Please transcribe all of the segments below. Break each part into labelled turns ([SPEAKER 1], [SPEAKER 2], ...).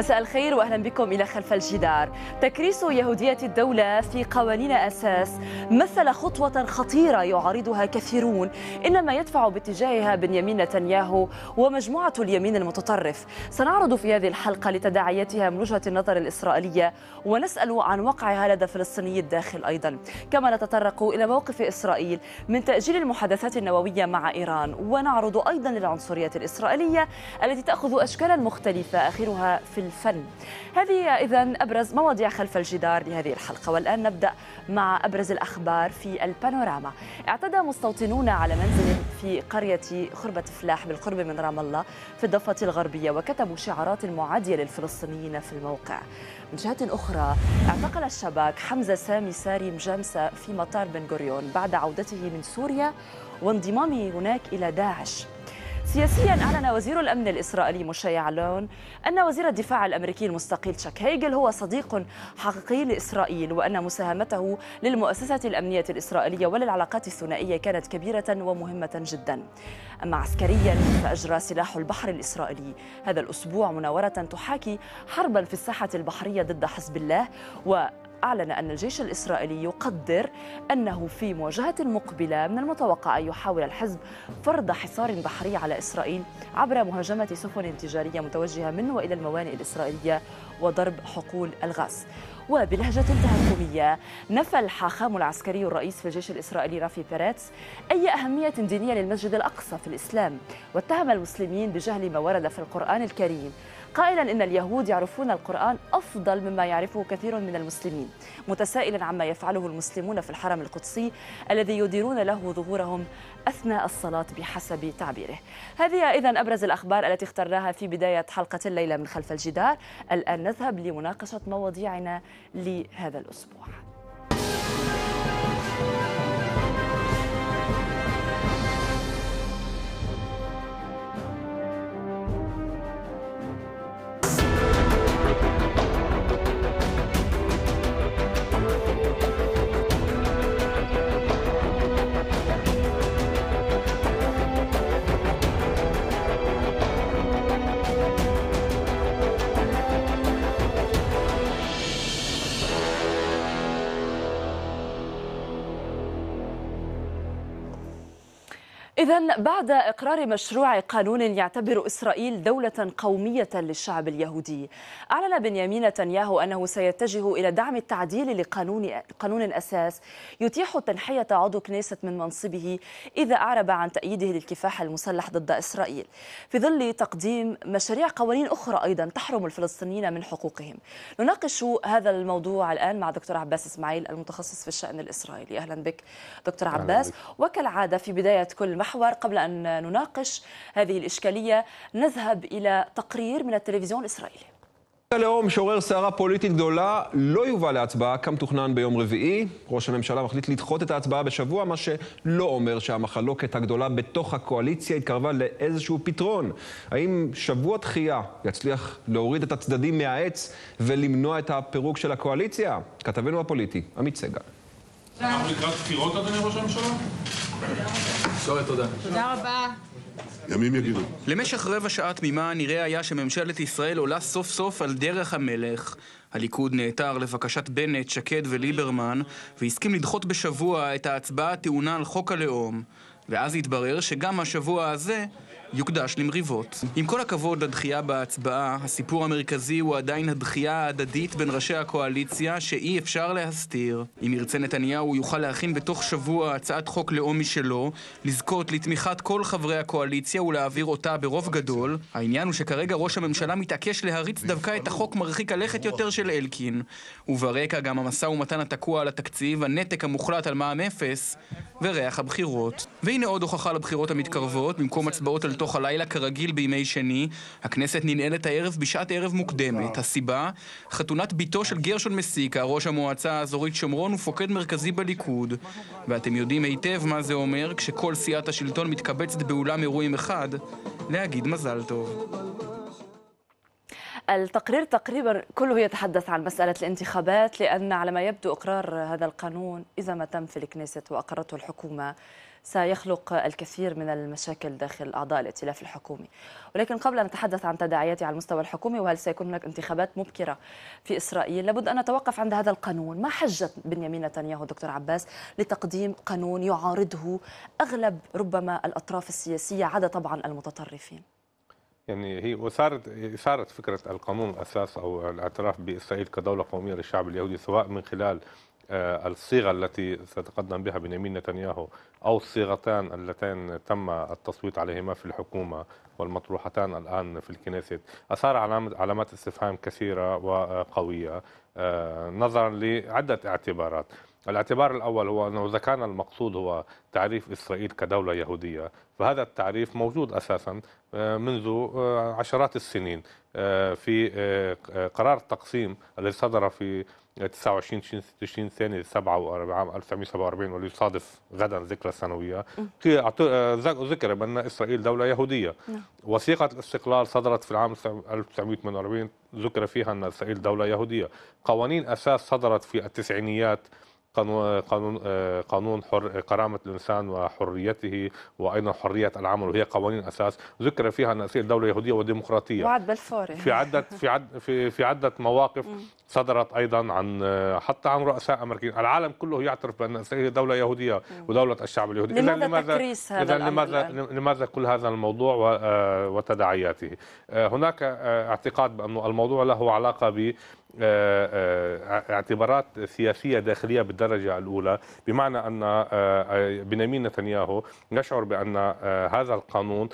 [SPEAKER 1] مساء الخير واهلا بكم الى خلف الجدار. تكريس يهوديه الدوله في قوانين اساس مثل خطوه خطيره يعارضها كثيرون انما يدفع باتجاهها بنيامين نتنياهو ومجموعه اليمين المتطرف. سنعرض في هذه الحلقه لتداعياتها من وجهه النظر الاسرائيليه ونسال عن وقعها لدى فلسطيني الداخل ايضا. كما نتطرق الى موقف اسرائيل من تاجيل المحادثات النوويه مع ايران ونعرض ايضا العنصريه الاسرائيليه التي تاخذ اشكالا مختلفه اخرها في الفن هذه إذا أبرز مواضيع خلف الجدار لهذه الحلقة والآن نبدأ مع أبرز الأخبار في البانوراما اعتدى مستوطنون على منزل في قرية خربة فلاح بالقرب من رام الله في الضفة الغربية وكتبوا شعارات معادية للفلسطينيين في الموقع من جهة أخرى اعتقل الشباك حمزة سامي ساري مجامسة في مطار بن غوريون بعد عودته من سوريا وانضمامه هناك إلى داعش سياسيا أعلن وزير الأمن الإسرائيلي مشيع لون أن وزير الدفاع الأمريكي المستقيل تشاك هيجل هو صديق حقيقي لإسرائيل وأن مساهمته للمؤسسة الأمنية الإسرائيلية وللعلاقات الثنائية كانت كبيرة ومهمة جدا أما عسكريا فأجرى سلاح البحر الإسرائيلي هذا الأسبوع مناورة تحاكي حربا في الساحة البحرية ضد حزب الله و أعلن أن الجيش الإسرائيلي يقدر أنه في مواجهة مقبلة من المتوقع أن يحاول الحزب فرض حصار بحري على إسرائيل عبر مهاجمة سفن تجارية متوجهة من وإلى الموانئ الإسرائيلية وضرب حقول الغاز وبلهجة تهكمية نفى الحاخام العسكري الرئيس في الجيش الإسرائيلي رافي بيريتس أي أهمية دينية للمسجد الأقصى في الإسلام واتهم المسلمين بجهل ما ورد في القرآن الكريم قائلا إن اليهود يعرفون القرآن أفضل مما يعرفه كثير من المسلمين متسائلا عما يفعله المسلمون في الحرم القدسي الذي يديرون له ظهورهم أثناء الصلاة بحسب تعبيره هذه إذا أبرز الأخبار التي اخترناها في بداية حلقة الليلة من خلف الجدار الآن نذهب لمناقشة مواضيعنا لهذا الأسبوع إذا بعد إقرار مشروع قانون يعتبر إسرائيل دولة قومية للشعب اليهودي، أعلن بنيامين نتنياهو أنه سيتجه إلى دعم التعديل لقانون قانون الأساس يتيح تنحية عضو كنيست من منصبه إذا أعرب عن تأييده للكفاح المسلح ضد إسرائيل، في ظل تقديم مشاريع قوانين أخرى أيضا تحرم الفلسطينيين من حقوقهم. نناقش هذا الموضوع الآن مع دكتور عباس إسماعيل المتخصص في الشأن الإسرائيلي، أهلا بك دكتور عباس، وكالعادة في بداية كل المحور قبل أن نناقش هذه الإشكالية نذهب إلى تقرير من التلفزيون الإسرائيلي
[SPEAKER 2] הלאום שעורר סערה פוליטית גדולה לא יובא להצבעה כמתוכנן ביום רביעי. ראש הממשלה מחליט לדחות את ההצבעה בשבוע, מה שלא אומר שהמחלוקת הגדולה בתוך הקואליציה התקרבה לאיזשהו פתרון. האם שבוע דחייה יצליח להוריד את הצדדים מהעץ ולמנוע את הפירוק של הקואליציה? כתבנו הפוליטי, עמית סגל. אנחנו לקראת בחירות, אדוני ראש הממשלה? למשך רבע שעה תמימה נראה היה שממשלת ישראל עולה סוף סוף על דרך המלך. הליכוד נעתר לבקשת בנט, שקד וליברמן, והסכים לדחות בשבוע את ההצבעה הטעונה על חוק הלאום. ואז התברר שגם השבוע הזה יוקדש למריבות. עם כל הכבוד לדחייה בהצבעה, הסיפור המרכזי הוא עדיין הדחייה ההדדית בין ראשי הקואליציה שאי אפשר להסתיר. אם ירצה נתניהו, הוא יוכל להכין בתוך שבוע הצעת חוק לאום משלו, לזכות לתמיכת כל חברי הקואליציה ולהעביר אותה ברוב גדול. העניין הוא שכרגע ראש הממשלה מתעקש להריץ דווקא את החוק מרחיק הלכת יותר של אלקין. וברקע גם המשא ומתן התקוע על התקציב, הנתק המוחלט על מע"מ אפס, וריח הבחירות. והנה עוד הוכחה לבחירות המתקרבות, במקום הצבעות על לתוך הלילה כרגיל בימי שני. הכנסת ננעלת הערב בשעת ערב מוקדמת. הסיבה? חתונת בתו של גרשון מסיקה, ראש המועצה האזורית שומרון ופוקד מרכזי בליכוד. ואתם יודעים היטב מה זה אומר כשכל סיעת השלטון מתקבצת באולם אירועים אחד להגיד מזל טוב.
[SPEAKER 1] التقرير تقريبا كله يتحدث عن مسألة الانتخابات لأن على ما يبدو إقرار هذا القانون إذا ما تم في الكنيسة وأقرته الحكومة سيخلق الكثير من المشاكل داخل أعضاء الائتلاف الحكومي ولكن قبل أن نتحدث عن تداعياته على المستوى الحكومي وهل سيكون هناك انتخابات مبكرة في إسرائيل لابد أن نتوقف عند هذا القانون ما حجة بنيامين نتنياهو دكتور عباس لتقديم قانون يعارضه أغلب ربما الأطراف السياسية عدا طبعا المتطرفين
[SPEAKER 3] يعني هي وصارت صارت فكره القانون الاساس او الاعتراف باسرائيل كدوله قوميه للشعب اليهودي سواء من خلال آه، الصيغه التي سيتقدم بها بنيامين نتنياهو او الصيغتان اللتان تم التصويت عليهما في الحكومه والمطروحتان الان في الكنيست اثار علامات استفهام كثيره وقويه آه، نظرا لعده اعتبارات الاعتبار الأول هو أنه إذا كان المقصود هو تعريف إسرائيل كدولة يهودية فهذا التعريف موجود أساسا آه، منذ آه، عشرات السنين آه، في قرار التقسيم الذي صدر في 29 تشرين ثاني 47 عام 1947 واللي يصادف غدا ذكرى السنويه ذكر بان اسرائيل دوله يهوديه نعم. وثيقه الاستقلال صدرت في العام 1948 ذكر فيها ان اسرائيل دوله يهوديه قوانين اساس صدرت في التسعينيات قانون آه، قانون حر كرامه الانسان وحريته وايضا حريه العمل وهي قوانين اساس ذكر فيها ان أسئلة دوله يهوديه وديمقراطيه وعد
[SPEAKER 1] بلفوري في عده
[SPEAKER 3] في عد في, في عده مواقف صدرت ايضا عن آه، حتى عن رؤساء امريكيين العالم كله يعترف بان اسرائيل دوله يهوديه ودوله الشعب اليهودي لماذا لماذا اذا لماذا لماذا كل هذا الموضوع آه، وتداعياته هناك اعتقاد بان الموضوع له علاقه ب آه، آه، اعتبارات سياسيه داخليه بالدرجه الاولى بمعنى ان آه، بنيامين نتنياهو يشعر بان هذا القانون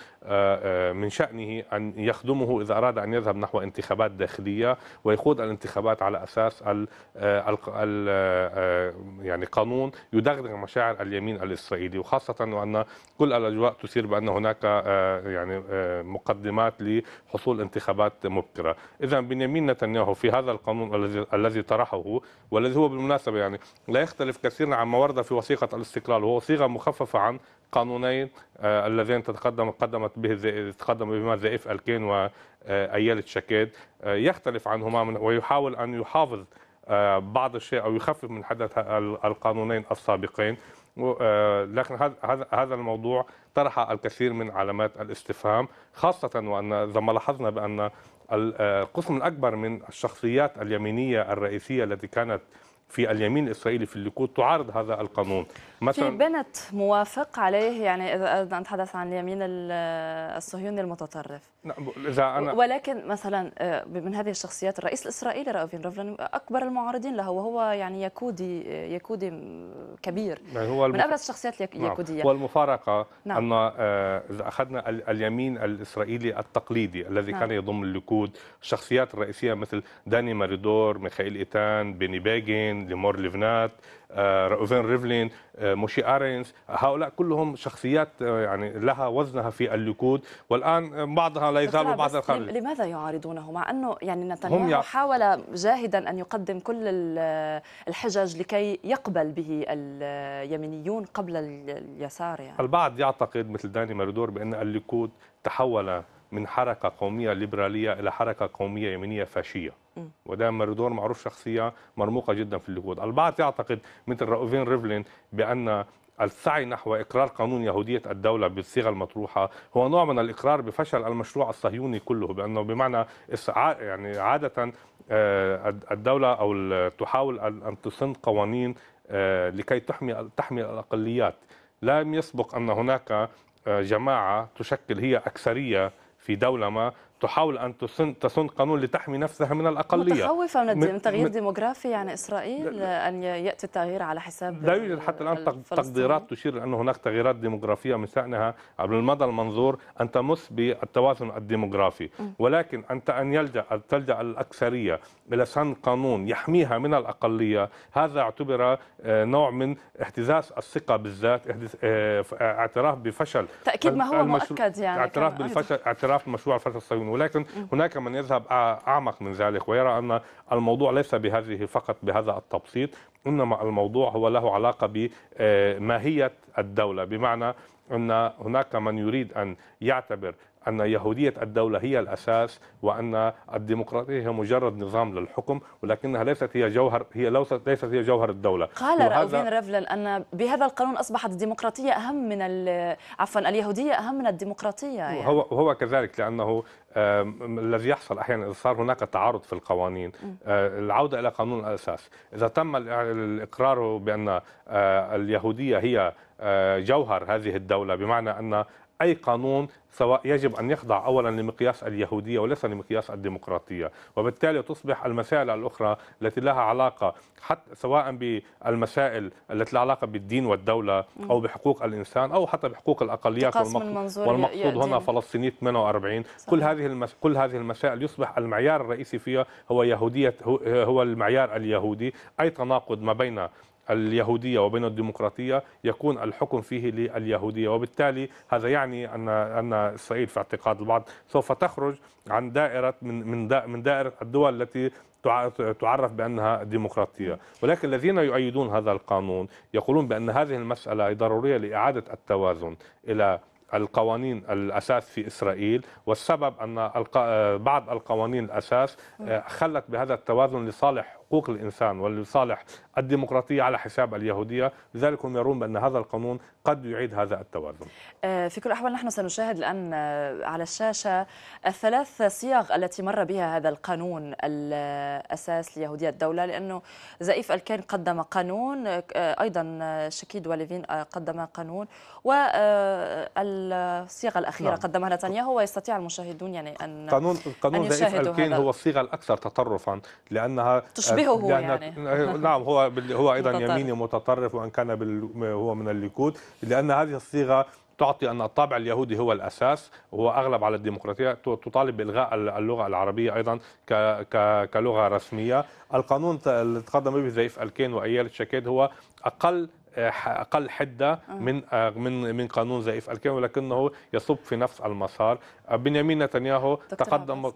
[SPEAKER 3] من شانه ان يخدمه اذا اراد ان يذهب نحو انتخابات داخليه ويخوض الانتخابات على اساس ال ال يعني قانون يدغدغ مشاعر اليمين الاسرائيلي وخاصه وان كل الاجواء تثير بان هناك يعني مقدمات لحصول انتخابات مبكره اذا بنيامين نتنياهو في هذا القانون الذي الذي طرحه والذي هو بالمناسبه يعني لا يختلف كثيرا عما ورد في وثيقه الاستقلال وهو صيغه مخففه عن قانونين اللذين آه، تتقدم قدمت به تقدم بهما زائف الكين واياله آه، آه، شكاد يختلف عنهما من ويحاول ان يحافظ بعض الشيء او يخفف من حدث القانونين السابقين لكن هذا هذا الموضوع طرح الكثير من علامات الاستفهام خاصه وان اذا ما لاحظنا بان القسم آه، الأكبر من الشخصيات اليمينية الرئيسية التي كانت في اليمين الاسرائيلي في الليكود تعارض هذا القانون مثلا في
[SPEAKER 1] بنت موافق عليه يعني اذا اردنا نتحدث عن اليمين آه، الصهيوني المتطرف
[SPEAKER 3] نعم، اذا انا
[SPEAKER 1] ولكن مثلا آه، من هذه الشخصيات الرئيس الاسرائيلي رافين روفلن اكبر المعارضين له وهو يعني يكودي آه، يكودي كبير
[SPEAKER 3] يعني هو المف... من ابرز
[SPEAKER 1] الشخصيات نعم، اليكوديه نعم.
[SPEAKER 3] والمفارقه نعم. ان آه، اذا اخذنا اليمين الاسرائيلي التقليدي الذي نعم. كان يضم الليكود الشخصيات الرئيسيه مثل داني ماريدور ميخائيل ايتان بيني باجن ليمور ليفنات آه، راوفين ريفلين آه، موشي ارينز هؤلاء كلهم شخصيات آه، يعني لها وزنها في الليكود والان بعضها لا يزال بعض الخارج
[SPEAKER 1] لماذا يعارضونه مع انه يعني نتنياهو حاول جاهدا ان يقدم كل الحجج لكي يقبل به اليمينيون قبل اليسار يعني.
[SPEAKER 3] البعض يعتقد مثل داني ماردور بان الليكود تحول من حركه قوميه ليبراليه الى حركه قوميه يمينيه فاشيه وده مردور معروف شخصيه مرموقه جدا في اليهود البعض يعتقد مثل راوفين ريفلين بان السعي نحو إقرار قانون يهودية الدولة بالصيغة المطروحة هو نوع من الإقرار بفشل المشروع الصهيوني كله بأنه بمعنى يعني عادة آه، الدولة أو تحاول أن تصن قوانين آه، لكي تحمي تحمي الأقليات لم يسبق أن هناك آه، جماعة تشكل هي أكثرية في دولة ما تحاول ان تسن قانون لتحمي نفسها من الاقليه متخوفه
[SPEAKER 1] من التغيير الديموغرافي يعني اسرائيل ان ياتي التغيير على حساب لا
[SPEAKER 3] يوجد حتى الان تقديرات تشير لان هناك تغييرات ديموغرافيه من شانها على المدى المنظور ان تمس بالتوازن الديموغرافي ولكن انت ان يلجا تلجا الاكثريه الى سن قانون يحميها من الاقليه هذا اعتبر آه، نوع من اهتزاز الثقه بالذات آه، اعتراف بفشل تاكيد ما هو مؤكد يعني اعتراف بالفشل اعتراف بمشروع الفشل الصهيوني القانون ولكن هناك من يذهب أعمق من ذلك ويرى أن الموضوع ليس بهذه فقط بهذا التبسيط إنما الموضوع هو له علاقة بماهية الدولة بمعنى أن هناك من يريد أن يعتبر أن يهودية الدولة هي الأساس وأن الديمقراطية هي مجرد نظام للحكم ولكنها ليست هي جوهر هي ليست هي جوهر الدولة قال رأوفين
[SPEAKER 1] رفلن أن بهذا القانون أصبحت الديمقراطية أهم من عفوا اليهودية أهم من الديمقراطية يعني. هو
[SPEAKER 3] هو كذلك لأنه الذي يحصل احيانا اذا صار هناك تعارض في القوانين آه، العوده الى قانون الاساس اذا تم الاقرار بان آه، اليهوديه هي آه، جوهر هذه الدوله بمعنى ان أي قانون سواء يجب أن يخضع أولا لمقياس اليهودية وليس لمقياس الديمقراطية وبالتالي تصبح المسائل الأخرى التي لها علاقة حتى سواء بالمسائل التي لها علاقة بالدين والدولة أو بحقوق الإنسان أو حتى بحقوق الأقليات والمقصود, والمقصود هنا فلسطينية 48 صحيح. كل هذه المس... كل هذه المسائل يصبح المعيار الرئيسي فيها هو يهودية هو المعيار اليهودي أي تناقض ما بين اليهودية وبين الديمقراطية يكون الحكم فيه لليهودية وبالتالي هذا يعني أن أن إسرائيل في اعتقاد البعض سوف تخرج عن دائرة من من من دائرة الدول التي تعرف بأنها ديمقراطية ولكن الذين يؤيدون هذا القانون يقولون بأن هذه المسألة ضرورية لإعادة التوازن إلى القوانين الاساس في اسرائيل والسبب ان بعض القوانين الاساس آه، خلت بهذا التوازن لصالح حقوق الإنسان ولصالح الديمقراطية على حساب اليهودية لذلك هم يرون بأن هذا القانون قد يعيد هذا التوازن
[SPEAKER 1] آه، في كل الأحوال نحن سنشاهد الآن آه، على الشاشة الثلاث صيغ التي مر بها هذا القانون الأساس ليهودية الدولة لأنه زئيف الكين قدم قانون آه، أيضا شكيد وليفين قدم قانون والصيغة الأخيرة نعم. قدمها نتنياهو ويستطيع المشاهدون يعني أن قانون قانون زئيف الكين هو
[SPEAKER 3] الصيغة الأكثر تطرفا لأنها تشبهه لأن يعني نعم هو هو أيضا متطرف. يميني متطرف وأن كان هو من الليكود لأن هذه الصيغة تعطي أن الطابع اليهودي هو الأساس هو أغلب على الديمقراطية تطالب بإلغاء اللغة العربية أيضا كلغة رسمية القانون تقدم به زيف الكين وأيال شكيد هو أقل اقل حده آه. من آه، من من قانون زائف الكيان ولكنه يصب في نفس المسار آه، بنيامين نتنياهو تقدم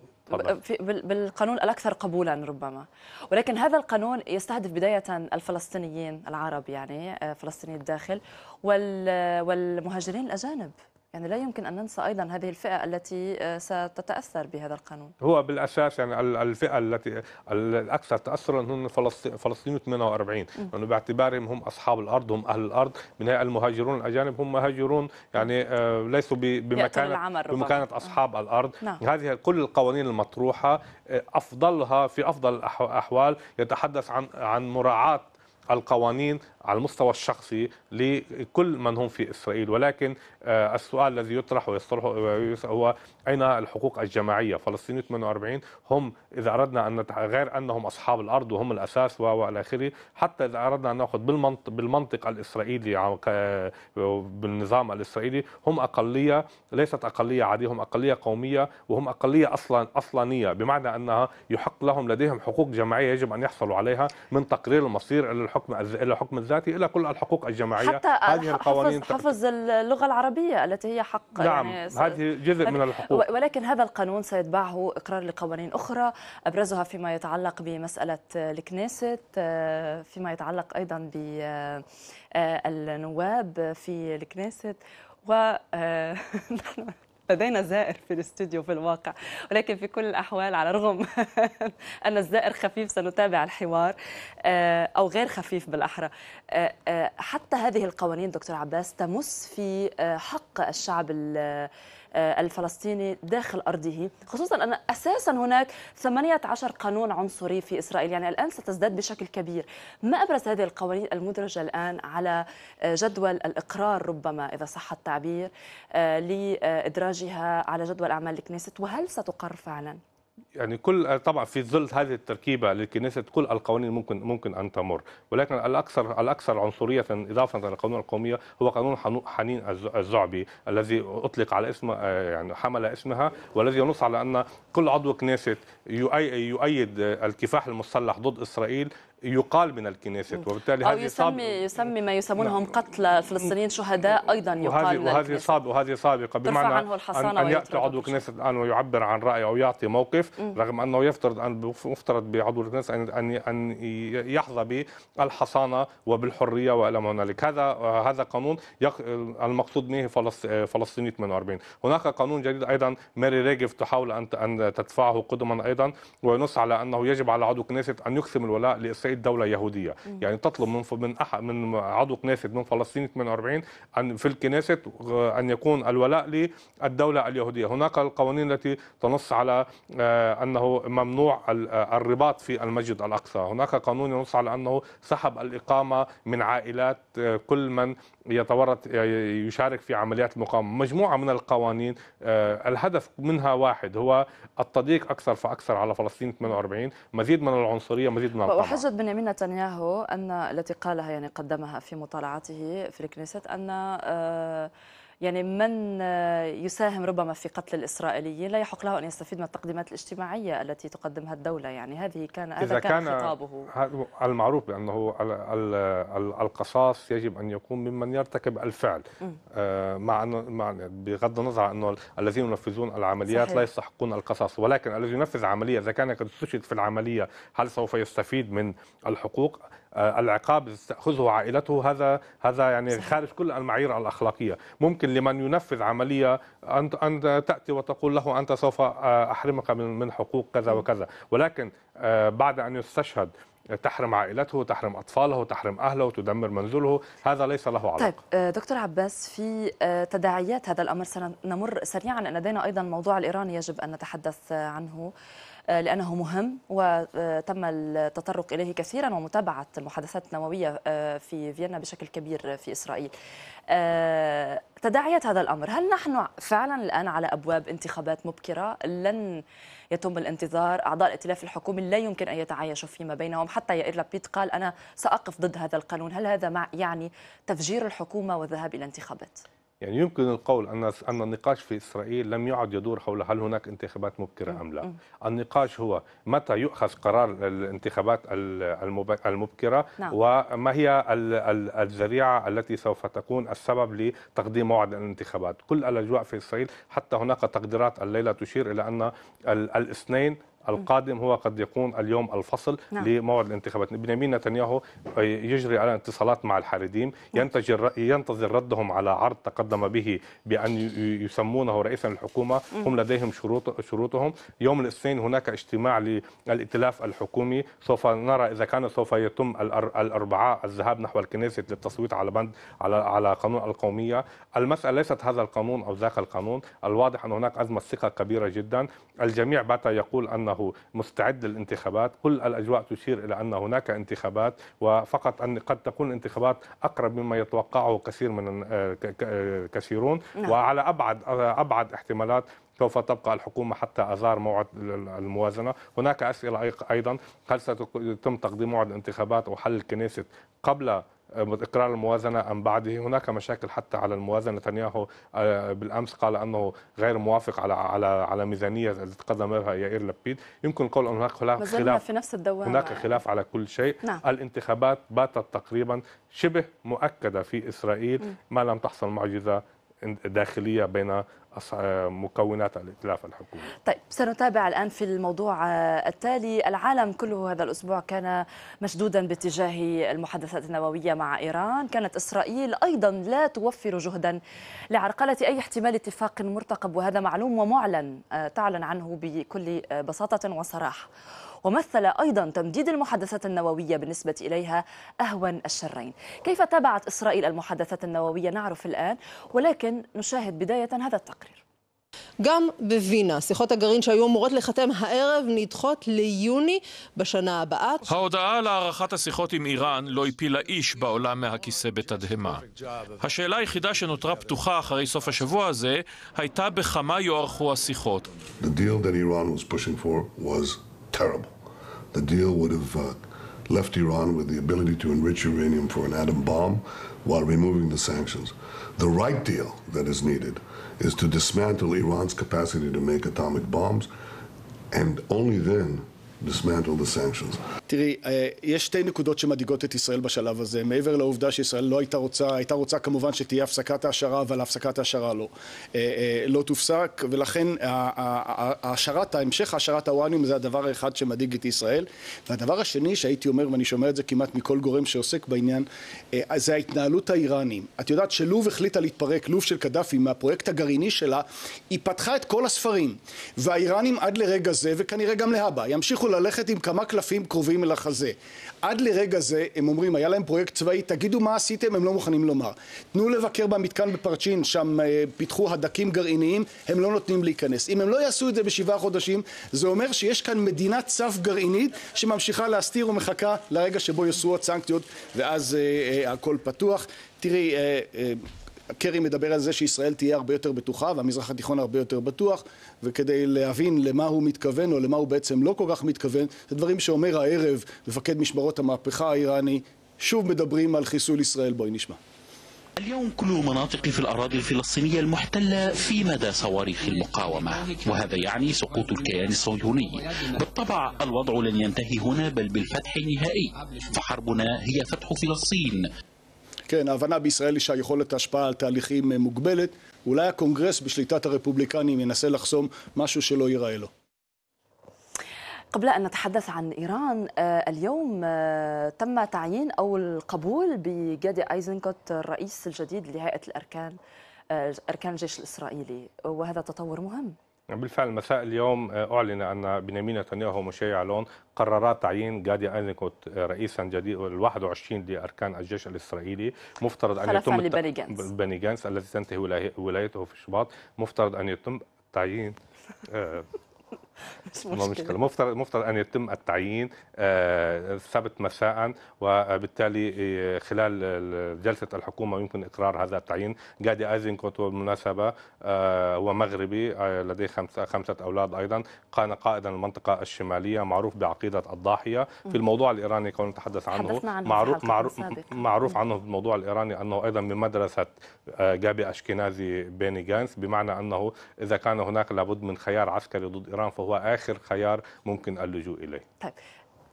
[SPEAKER 1] بالقانون الاكثر قبولا ربما ولكن هذا القانون يستهدف بدايه الفلسطينيين العرب يعني فلسطيني الداخل والمهاجرين الاجانب يعني لا يمكن أن ننسى أيضا هذه الفئة التي آه، ستتأثر بهذا القانون
[SPEAKER 3] هو بالأساس يعني الفئة التي الأكثر تأثرا هم فلسطين 48 لأنه يعني باعتبارهم هم أصحاب الأرض هم أهل الأرض من هي المهاجرون الأجانب هم مهاجرون يعني آه، ليسوا بمكانة, بمكانة أصحاب نعم. الأرض نعم. هذه كل القوانين المطروحة آه، أفضلها في أفضل الأحوال يتحدث عن عن مراعاة القوانين على المستوى الشخصي لكل من هم في اسرائيل ولكن آه، السؤال الذي يطرح ويطرحه هو اين الحقوق الجماعيه فلسطيني 48 هم اذا اردنا ان غير انهم اصحاب الارض وهم الاساس والى اخره حتى اذا اردنا ان ناخذ بالمنطق بالمنطق الاسرائيلي بالنظام الاسرائيلي هم اقليه ليست اقليه عاديه هم اقليه قوميه وهم اقليه اصلا اصلانيه بمعنى انها يحق لهم لديهم حقوق جماعيه يجب ان يحصلوا عليها من تقرير المصير الى الحكم الى الذاتي الذاتي إلى كل الحقوق الجماعية حتى هذه القوانين حفظ, حفظ
[SPEAKER 1] اللغة العربية التي هي حق نعم يعني هذه جزء من الحقوق ولكن هذا القانون سيتبعه إقرار لقوانين أخرى أبرزها فيما يتعلق بمسألة الكنيسة آه، فيما يتعلق أيضا بالنواب آه، آه، في الكنيسة ونحن لدينا زائر في الاستوديو في الواقع ولكن في كل الأحوال على الرغم أن الزائر خفيف سنتابع الحوار آه، أو غير خفيف بالأحرى آه، آه، حتى هذه القوانين دكتور عباس تمس في حق الشعب آه، الفلسطيني داخل أرضه خصوصا أن أساسا هناك 18 قانون عنصري في إسرائيل يعني الآن ستزداد بشكل كبير ما أبرز هذه القوانين المدرجة الآن على آه، جدول الإقرار ربما إذا صح التعبير آه، لإدراجها على جدول أعمال الكنيست وهل ستقر فعلا؟
[SPEAKER 3] يعني كل طبعا في ظل هذه التركيبه للكنيسة كل القوانين ممكن ممكن ان تمر ولكن الاكثر الاكثر عنصريه اضافه الى القانون القوميه هو قانون حنين الزعبي الذي اطلق على اسم يعني حمل اسمها والذي ينص على ان كل عضو كنيسة يؤيد الكفاح المسلح ضد اسرائيل يقال من الكنيسة وبالتالي هذه يسمي
[SPEAKER 1] يسمي ما يسمونهم نعم. قتلى فلسطينيين شهداء ايضا يقال وهذه من وهذه
[SPEAKER 3] سابقه وهذه سابقه بمعنى ان, أن ياتي عضو الكنيسة الان ويعبر عن رايه او يعطي موقف م. رغم انه يفترض ان مفترض بعضو الكنيسه ان ان يحظى بالحصانه وبالحريه والى ما هنالك هذا هذا قانون يق... المقصود به فلسطيني 48 هناك قانون جديد ايضا ماري ريجف تحاول ان ان تدفعه قدما ايضا وينص على انه يجب على عضو الكنيسة ان يقسم الولاء لاسرائيل تأيد دولة يهودية يعني تطلب من من أحد من عضو كنيست من فلسطين 48 أن في الكنيست أن يكون الولاء للدولة اليهودية هناك القوانين التي تنص على آه، أنه ممنوع آه، الرباط في المسجد الأقصى هناك قانون ينص على أنه سحب الإقامة من عائلات آه، كل من يتورط يشارك في عمليات المقاومه، مجموعه من القوانين آه، الهدف منها واحد هو التضييق اكثر فاكثر على فلسطين 48 مزيد من العنصريه مزيد من القمع. وحجه
[SPEAKER 1] بنيامين نتنياهو ان التي قالها يعني قدمها في مطالعته في الكنيست ان آه، يعني من يساهم ربما في قتل الإسرائيليين لا يحق له أن يستفيد من التقديمات الاجتماعية التي تقدمها الدولة يعني هذه كان هذا كان, كان خطابه
[SPEAKER 3] المعروف بأنه القصاص يجب أن يكون ممن يرتكب الفعل آه، مع مع بغض النظر عن أنه الذين ينفذون العمليات صحيح. لا يستحقون القصاص ولكن الذي ينفذ عملية إذا كان قد استشهد في العملية هل سوف يستفيد من الحقوق آه، العقاب تاخذه عائلته هذا هذا يعني خارج كل المعايير الاخلاقيه ممكن لمن ينفذ عمليه ان ان تاتي وتقول له انت سوف آه، احرمك من من حقوق كذا وكذا ولكن آه، بعد ان يستشهد تحرم عائلته تحرم أطفاله تحرم أهله تدمر منزله هذا ليس له علاقة
[SPEAKER 1] طيب دكتور عباس في تداعيات هذا الأمر سنمر سريعا لدينا أيضا موضوع الإيراني يجب أن نتحدث عنه آه، لأنه مهم وتم التطرق إليه كثيرا ومتابعة المحادثات النووية آه، في فيينا بشكل كبير في إسرائيل آه، تداعيات هذا الأمر هل نحن فعلا الآن على أبواب انتخابات مبكرة لن يتم الانتظار أعضاء الائتلاف الحكومي لا يمكن أن يتعايشوا فيما بينهم حتى يائر لابيد قال أنا سأقف ضد هذا القانون هل هذا يعني تفجير الحكومة والذهاب إلى انتخابات؟
[SPEAKER 3] يعني يمكن القول أن أن النقاش في إسرائيل لم يعد يدور حول هل هناك انتخابات مبكرة أم لا النقاش هو متى يؤخذ قرار الانتخابات المبكرة نعم. وما هي الذريعة التي سوف تكون السبب لتقديم موعد الانتخابات كل الأجواء في إسرائيل حتى هناك تقديرات الليلة تشير إلى أن الاثنين القادم هو قد يكون اليوم الفصل نعم. لموعد الانتخابات بنيامين نتنياهو آه، يجري على اتصالات مع الحارديم نعم. ينتظر ينتظر ردهم على عرض تقدم به بان يسمونه رئيسا للحكومه هم لديهم شروط شروطهم يوم الاثنين هناك اجتماع للائتلاف الحكومي سوف نرى اذا كان سوف يتم الاربعاء الذهاب نحو الكنيسة للتصويت على بند على على قانون القوميه المساله ليست هذا القانون او ذاك القانون الواضح ان هناك ازمه ثقه كبيره جدا الجميع بات يقول ان أنه مستعد للانتخابات كل الأجواء تشير إلى أن هناك انتخابات وفقط أن قد تكون الانتخابات أقرب مما يتوقعه كثير من كثيرون نعم. وعلى أبعد أبعد احتمالات سوف تبقى الحكومة حتى أزار موعد الموازنة هناك أسئلة أيضا هل سيتم تقديم موعد الانتخابات وحل الكنيست قبل اقرار الموازنه ام بعده، هناك مشاكل حتى على الموازنه، نتنياهو آه، بالامس قال انه غير موافق على على على ميزانيه تقدم لها يائير لبيد، يمكن القول ان هناك خلاف في نفس الدوامه هناك خلاف على كل شيء، نعم. الانتخابات باتت تقريبا شبه مؤكده في اسرائيل ما لم تحصل معجزه داخليه بين مكونات الائتلاف الحكومي.
[SPEAKER 1] طيب سنتابع الان في الموضوع آه، التالي، العالم كله هذا الاسبوع كان مشدودا باتجاه المحادثات النوويه مع ايران، كانت اسرائيل ايضا لا توفر جهدا لعرقله اي احتمال اتفاق مرتقب وهذا معلوم ومعلن آه، تعلن عنه بكل بساطه وصراحه. ومثل أيضا تمديد المحادثات النووية بالنسبة إليها أهون الشرين كيف تابعت إسرائيل المحادثات النووية نعرف الآن ولكن نشاهد بداية هذا التقرير
[SPEAKER 4] גם בווינה, שיחות הגרעין שהיו אמורות להיחתם הערב נדחות ליוני בשנה הבאה.
[SPEAKER 3] ההודעה על הארכת השיחות עם איראן לא הפילה איש בעולם מהכיסא בתדהמה. השאלה היחידה שנותרה פתוחה אחרי סוף השבוע הזה הייתה בכמה יוארכו
[SPEAKER 5] השיחות. The deal that Iran was terrible. The deal would have uh, left Iran with the ability to enrich uranium for an atom bomb while removing
[SPEAKER 3] the sanctions. The right deal that is needed is to dismantle Iran's capacity
[SPEAKER 6] to make atomic bombs, and only then
[SPEAKER 5] תראי, אה, יש שתי נקודות שמדאיגות את ישראל בשלב הזה, מעבר לעובדה שישראל לא הייתה רוצה, הייתה רוצה כמובן שתהיה הפסקת העשרה, אבל הפסקת העשרה לא, אה, אה, לא תופסק, ולכן השרת, המשך העשרת האורניום זה הדבר האחד שמדאיג את ישראל. והדבר השני שהייתי אומר, ואני שומע את זה כמעט מכל גורם שעוסק בעניין, זה ההתנהלות האיראנים. את יודעת שלוב החליטה להתפרק, לוב של קדאפי, מהפרויקט הגרעיני שלה, היא פתחה את כל הספרים, והאיראנים עד לרגע זה, וכנראה גם להבא, ימשיכו ללכת עם כמה קלפים קרובים אל החזה. עד לרגע זה, הם אומרים, היה להם פרויקט צבאי, תגידו מה עשיתם, הם לא מוכנים לומר. תנו לבקר במתקן בפרצ'ין, שם אה, פיתחו הדקים גרעיניים, הם לא נותנים להיכנס. אם הם לא יעשו את זה בשבעה חודשים, זה אומר שיש כאן מדינת סף גרעינית שממשיכה להסתיר ומחכה לרגע שבו יוסרו הסנקציות, ואז אה, אה, הכל פתוח. תראי, אה, אה, קרי מדבר על זה שישראל תהיה הרבה יותר בטוחה והמזרח התיכון הרבה יותר בטוח, וכדי להבין למה הוא מתכוון או למה הוא בעצם לא כל כך מתכוון, זה דברים שאומר הערב מפקד משמרות המהפכה האיראני, שוב מדברים על חיסול ישראל, בואי נשמע.
[SPEAKER 2] اليوم كل مناطق في الأراضي الفلسطينية المحتلة في مدى صواريخ المقاومة وهذا يعني سقوط الكيان الصهيوني بالطبع الوضع لن ينتهي هنا بل بالفتح النهائي فحربنا هي فتح فلسطين
[SPEAKER 5] כן, ההבנה בישראל היא שהיכולת ההשפעה על תהליכים מוגבלת. אולי הקונגרס בשליטת הרפובליקנים ינסה לחסום משהו שלא ייראה לו.
[SPEAKER 1] قبل أن نتحدث عن إيران آه، اليوم آه، تم تعيين أو القبول بجادي أيزنكوت الرئيس الجديد لهيئة الأركان آه، أركان الجيش الإسرائيلي وهذا تطور مهم
[SPEAKER 3] بالفعل مساء اليوم آه، أعلن أن بنيامين نتنياهو مشايع لون قررا تعيين جادي أينكوت آه، رئيسا جديد ال21 لأركان الجيش الإسرائيلي مفترض أن يتم بني جانس الذي تنتهي ولايته في شباط مفترض أن يتم تعيين آه،
[SPEAKER 5] مش مشكله مشكله
[SPEAKER 3] مفترض مفترض ان يتم التعيين السبت آه، مساء وبالتالي آه، خلال جلسه الحكومه يمكن اقرار هذا التعيين جادي ايزنكوت بالمناسبه آه، هو مغربي لديه خمسه خمسه اولاد ايضا كان قائدا المنطقه الشماليه معروف بعقيده الضاحيه في الموضوع الايراني كنا نتحدث عنه, عنه معروف معروف معروف عنه في الموضوع الايراني انه ايضا من مدرسه جابي اشكنازي بيني جانس بمعنى انه اذا كان هناك لابد من خيار عسكري ضد ايران فهو وهو آخر خيار ممكن اللجوء إليه
[SPEAKER 1] طيب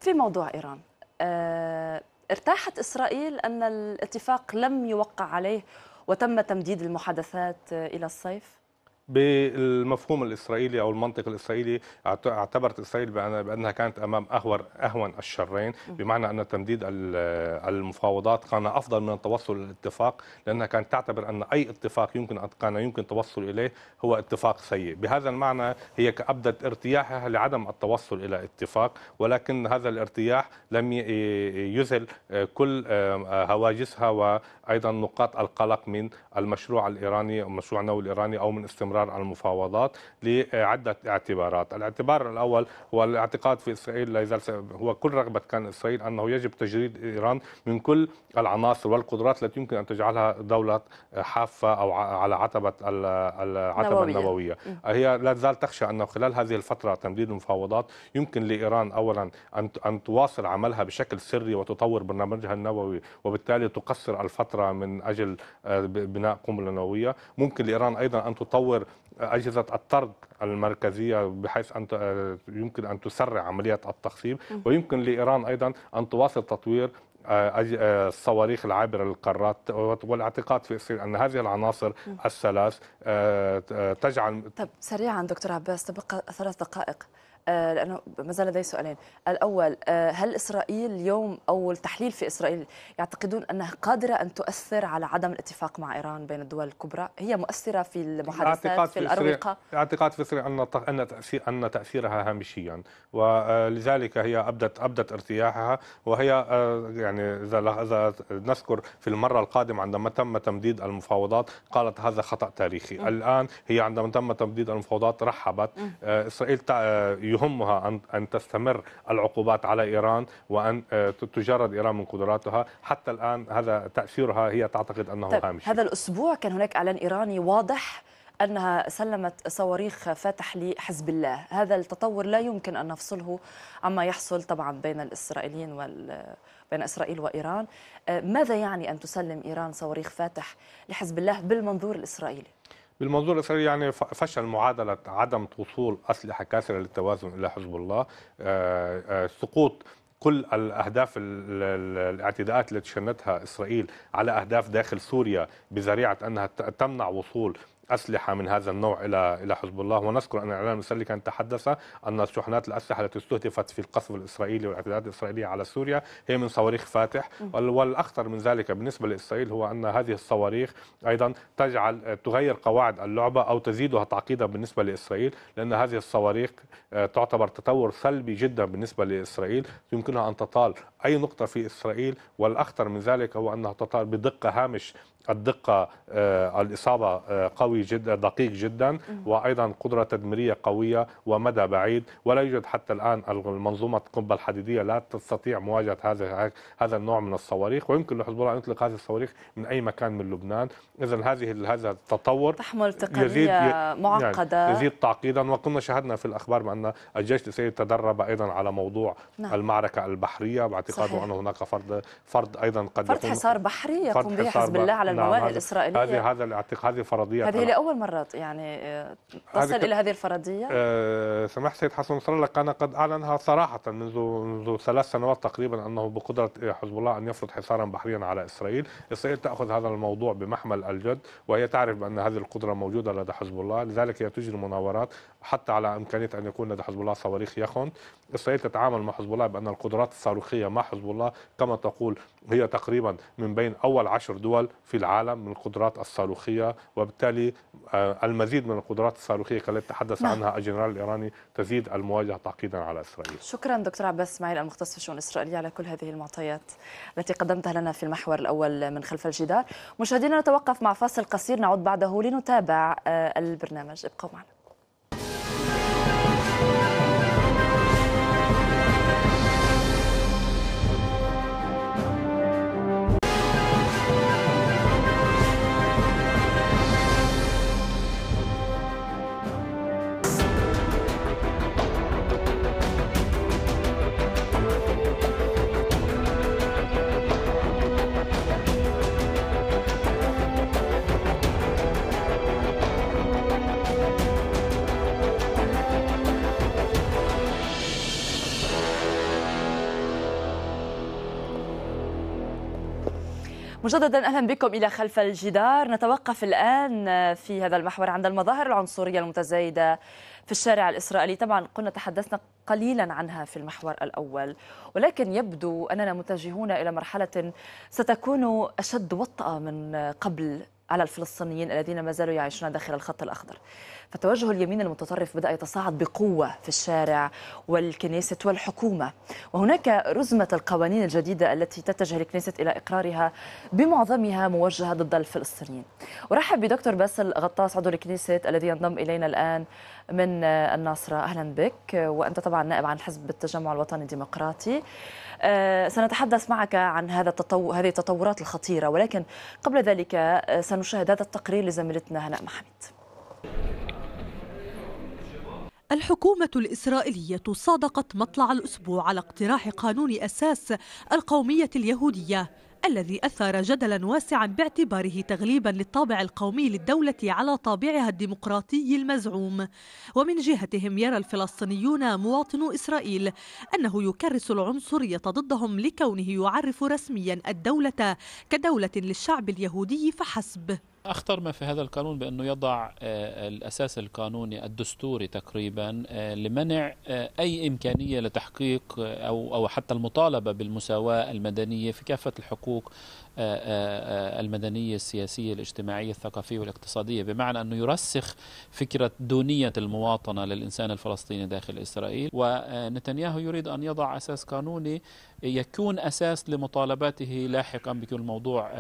[SPEAKER 1] في موضوع إيران آه ارتاحت إسرائيل أن الاتفاق لم يوقع عليه وتم تمديد المحادثات آه، إلى الصيف
[SPEAKER 3] بالمفهوم الاسرائيلي او المنطق الاسرائيلي اعتبرت اسرائيل بانها كانت امام اهور اهون الشرين بمعنى ان تمديد المفاوضات كان افضل من التوصل للاتفاق لانها كانت تعتبر ان اي اتفاق يمكن كان يمكن التوصل اليه هو اتفاق سيء بهذا المعنى هي ابدت ارتياحها لعدم التوصل الى اتفاق ولكن هذا الارتياح لم يزل آه، كل آه، آه، هواجسها وايضا نقاط القلق من المشروع الايراني او مشروع النووي الايراني او من استمرار استمرار المفاوضات لعدة اعتبارات الاعتبار الأول هو الاعتقاد في إسرائيل لا يزال هو كل رغبة كان إسرائيل أنه يجب تجريد إيران من كل العناصر والقدرات التي يمكن أن تجعلها دولة حافة أو على عتبة العتبة النووية. النووية هي لا تزال تخشى أنه خلال هذه الفترة تمديد المفاوضات يمكن لإيران أولا أن أن تواصل عملها بشكل سري وتطور برنامجها النووي وبالتالي تقصر الفترة من أجل آه، بناء قنبلة نووية ممكن لإيران أيضا أن تطور اجهزه الطرد المركزيه بحيث ان آه، يمكن ان تسرع عملية التخصيب ويمكن لايران ايضا ان تواصل تطوير آه، آه، الصواريخ العابرة للقارات والاعتقاد في إسرائيل أن هذه العناصر الثلاث تجعل
[SPEAKER 1] طب سريعا دكتور عباس تبقى ثلاث دقائق آه، لانه ما زال لدي سؤالين، الاول آه، هل اسرائيل اليوم او التحليل في اسرائيل يعتقدون انها قادره ان تؤثر على عدم الاتفاق مع ايران بين الدول الكبرى؟ هي مؤثره في المحادثات في, الاروقه؟
[SPEAKER 3] اعتقاد في اسرائيل ان ان تاثير ان تاثيرها هامشيا ولذلك هي ابدت ابدت ارتياحها وهي آه، يعني اذا نذكر في المره القادمه عندما تم تمديد المفاوضات قالت هذا خطا تاريخي، الان هي عندما تم تمديد المفاوضات رحبت اسرائيل يهمها أن أن تستمر العقوبات على إيران وأن آه، تجرد إيران من قدراتها حتى الآن هذا تأثيرها هي تعتقد أنه طيب هامش هذا
[SPEAKER 1] الأسبوع كان هناك إعلان إيراني واضح أنها سلمت صواريخ فاتح لحزب الله هذا التطور لا يمكن أن نفصله عما يحصل طبعا بين الإسرائيليين وال... بين إسرائيل وإيران آه، ماذا يعني أن تسلم إيران صواريخ فاتح لحزب الله بالمنظور الإسرائيلي؟
[SPEAKER 3] بالمنظور الاسرائيلي يعني فشل معادله عدم وصول اسلحه كاسره للتوازن الى حزب الله آه، آه، سقوط كل الاهداف الاعتداءات التي شنتها اسرائيل على اهداف داخل سوريا بذريعه انها تمنع وصول أسلحة من هذا النوع إلى إلى حزب الله ونذكر أن الإعلام الإسرائيلي كان تحدث أن شحنات الأسلحة التي استهدفت في القصف الإسرائيلي والاعتداءات الإسرائيلية على سوريا هي من صواريخ فاتح والأخطر من ذلك بالنسبة لإسرائيل هو أن هذه الصواريخ أيضا تجعل تغير قواعد اللعبة أو تزيدها تعقيدا بالنسبة لإسرائيل لأن هذه الصواريخ آه، تعتبر تطور سلبي جدا بالنسبة لإسرائيل يمكنها أن تطال أي نقطة في إسرائيل والأخطر من ذلك هو أنها تطال بدقة هامش الدقه آه، الاصابه آه، قوي جدا دقيق جدا وايضا قدره تدميريه قويه ومدى بعيد ولا يوجد حتى الان المنظومه القنبله الحديديه لا تستطيع مواجهه هذا هذا النوع من الصواريخ ويمكن لحزب الله ان يطلق هذه الصواريخ من اي مكان من لبنان اذا هذه هذا التطور تحمل تقنيه يزيد يعني معقده يعني يزيد تعقيدا وكنا شاهدنا في الاخبار بان الجيش الاسرائيلي تدرب ايضا على موضوع نعم. المعركه البحريه باعتقاده ان هناك فرض فرض ايضا قد فرض حصار
[SPEAKER 1] بحري يقوم به حزب الله على نعم الاسرائيليه هذه
[SPEAKER 3] هذا الاعتقاد هذه فرضيه هذه لاول
[SPEAKER 1] مره يعني آه، تصل الى هذه الفرضيه
[SPEAKER 3] أه سماحه السيد حسن نصر الله كان قد اعلنها صراحه منذ منذ ثلاث سنوات تقريبا انه بقدره حزب الله ان يفرض حصارا بحريا على اسرائيل اسرائيل تاخذ هذا الموضوع بمحمل الجد وهي تعرف بان هذه القدره موجوده لدى حزب الله لذلك هي تجري مناورات حتى على امكانيه ان يكون لدى حزب الله صواريخ يخن اسرائيل تتعامل مع حزب الله بان القدرات الصاروخيه مع حزب الله كما تقول هي تقريبا من بين أول عشر دول في العالم من القدرات الصاروخية وبالتالي آه، المزيد من القدرات الصاروخية كما تحدث نعم. عنها الجنرال الإيراني تزيد المواجهة تعقيدا على إسرائيل
[SPEAKER 1] شكرا دكتور عباس اسماعيل المختص في الشؤون الإسرائيلية على كل هذه المعطيات التي قدمتها لنا في المحور الأول من خلف الجدار مشاهدينا نتوقف مع فاصل قصير نعود بعده لنتابع آه، البرنامج ابقوا معنا مجددا اهلا بكم الى خلف الجدار نتوقف الان آه، في هذا المحور عند المظاهر العنصريه المتزايده في الشارع الاسرائيلي طبعا قلنا تحدثنا قليلا عنها في المحور الاول ولكن يبدو اننا متجهون الى مرحله ستكون اشد وطأه من قبل على الفلسطينيين الذين ما زالوا يعيشون داخل الخط الاخضر فتوجه اليمين المتطرف بدأ يتصاعد بقوة في الشارع والكنيسة والحكومة وهناك رزمة القوانين الجديدة التي تتجه الكنيسة إلى إقرارها بمعظمها موجهة ضد الفلسطينيين أرحب بدكتور باسل غطاس عضو الكنيسة الذي ينضم إلينا الآن من الناصرة أهلا بك وأنت طبعا نائب عن حزب التجمع الوطني الديمقراطي آه، سنتحدث معك عن هذا التطور هذه التطورات الخطيرة ولكن قبل ذلك آه،
[SPEAKER 4] سنشاهد هذا التقرير لزميلتنا هناء محمد الحكومة الإسرائيلية صادقت مطلع الأسبوع على اقتراح قانون أساس القومية اليهودية الذي أثار جدلا واسعا باعتباره تغليبا للطابع القومي للدولة على طابعها الديمقراطي المزعوم ومن جهتهم يرى الفلسطينيون مواطنو إسرائيل أنه يكرس العنصرية ضدهم لكونه يعرف رسميا الدولة كدولة للشعب اليهودي فحسب
[SPEAKER 2] أخطر ما في هذا القانون بأنه يضع آه، الأساس القانوني الدستوري تقريبا آه، لمنع آه، أي إمكانية لتحقيق أو أو حتى المطالبة بالمساواة المدنية في كافة الحقوق آه، آه، آه، المدنية السياسية الاجتماعية الثقافية والاقتصادية بمعنى أنه يرسخ فكرة دونية المواطنة للإنسان الفلسطيني داخل إسرائيل ونتنياهو يريد أن يضع أساس قانوني يكون أساس لمطالباته لاحقا بكل موضوع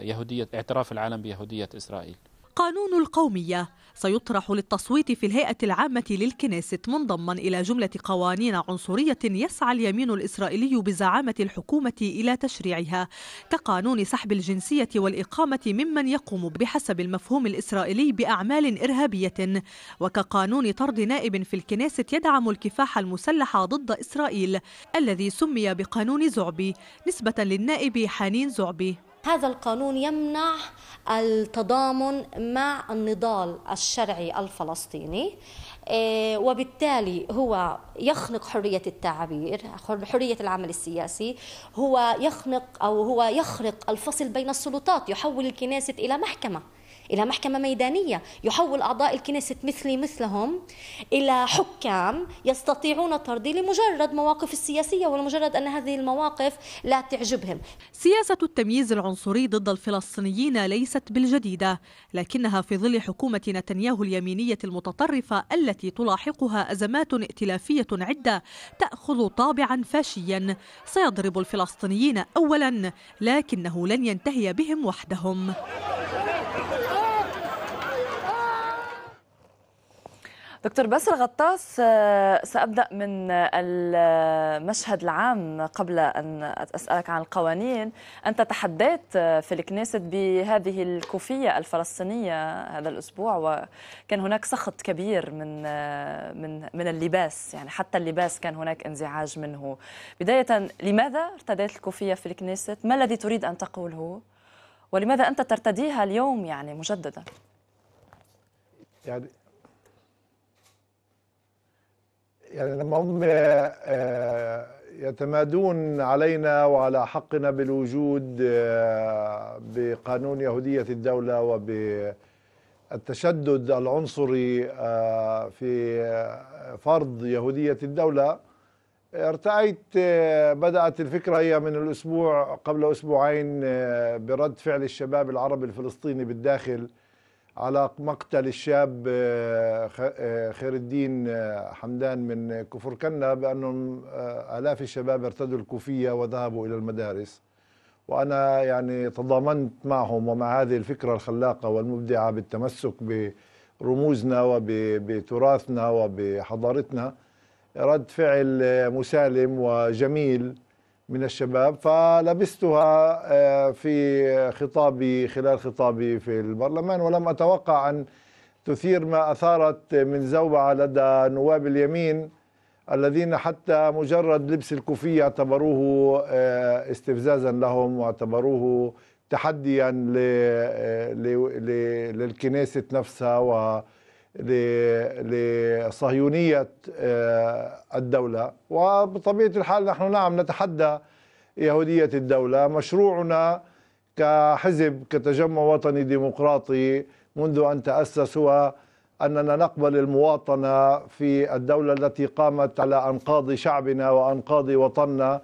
[SPEAKER 2] يهودية اعتراف العالم بيهودية إسرائيل
[SPEAKER 4] قانون القومية سيطرح للتصويت في الهيئة العامة للكنيسة منضما إلى جملة قوانين عنصرية يسعى اليمين الإسرائيلي بزعامة الحكومة إلى تشريعها كقانون سحب الجنسية والإقامة ممن يقوم بحسب المفهوم الإسرائيلي بأعمال إرهابية وكقانون طرد نائب في الكنيسة يدعم الكفاح المسلح ضد إسرائيل الذي سمي بقانون زعبي نسبة للنائب حنين زعبي هذا القانون يمنع التضامن مع النضال الشرعي الفلسطيني آه، وبالتالي هو يخنق حرية التعبير حرية العمل السياسي هو يخنق أو هو يخرق الفصل بين السلطات يحول الكنيسة إلى محكمة إلى محكمة ميدانية يحول أعضاء الكنيسة مثلي مثلهم إلى حكام يستطيعون طردي لمجرد مواقف السياسية ولمجرد أن هذه المواقف لا تعجبهم سياسة التمييز العنصري ضد الفلسطينيين ليست بالجديدة لكنها في ظل حكومة نتنياهو اليمينية المتطرفة التي تلاحقها أزمات ائتلافية عدة تأخذ طابعا فاشيا سيضرب الفلسطينيين أولا لكنه لن ينتهي بهم وحدهم دكتور باسل
[SPEAKER 1] غطاس آه، سأبدأ من المشهد آه، العام قبل أن أسألك عن القوانين أنت تحديت آه، في الكنيست بهذه الكوفية الفلسطينية هذا الأسبوع وكان هناك سخط كبير من من من اللباس يعني حتى اللباس كان هناك انزعاج منه بداية لماذا ارتديت الكوفية في الكنيست ما الذي تريد أن تقوله ولماذا أنت ترتديها اليوم يعني مجددا
[SPEAKER 6] يعني يعني لما هم آه، آه، يتمادون علينا وعلى حقنا بالوجود آه، بقانون يهودية الدولة وبالتشدد العنصري في فرض يهودية الدولة ارتأيت بدأت الفكرة هي من الأسبوع قبل أسبوعين برد فعل الشباب العربي الفلسطيني بالداخل على مقتل الشاب آه، آه، خير الدين آه، حمدان من كفر كنا بأنهم آلاف الشباب ارتدوا الكوفية وذهبوا إلى المدارس وأنا يعني تضامنت معهم ومع هذه الفكرة الخلاقة والمبدعة بالتمسك برموزنا وبتراثنا وبحضارتنا رد فعل مسالم وجميل من الشباب فلبستها آه، في خطابي خلال خطابي في البرلمان ولم أتوقع أن تثير ما أثارت من زوبعة لدى نواب اليمين الذين حتى مجرد لبس الكوفية اعتبروه آه، استفزازا لهم واعتبروه تحديا آه، للكنيسة نفسها و لصهيونية آه، الدولة وبطبيعة الحال نحن نعم نتحدى يهودية الدولة مشروعنا كحزب كتجمع وطني ديمقراطي منذ أن تأسس هو أننا نقبل المواطنة في الدولة التي قامت على أنقاض شعبنا وأنقاض وطننا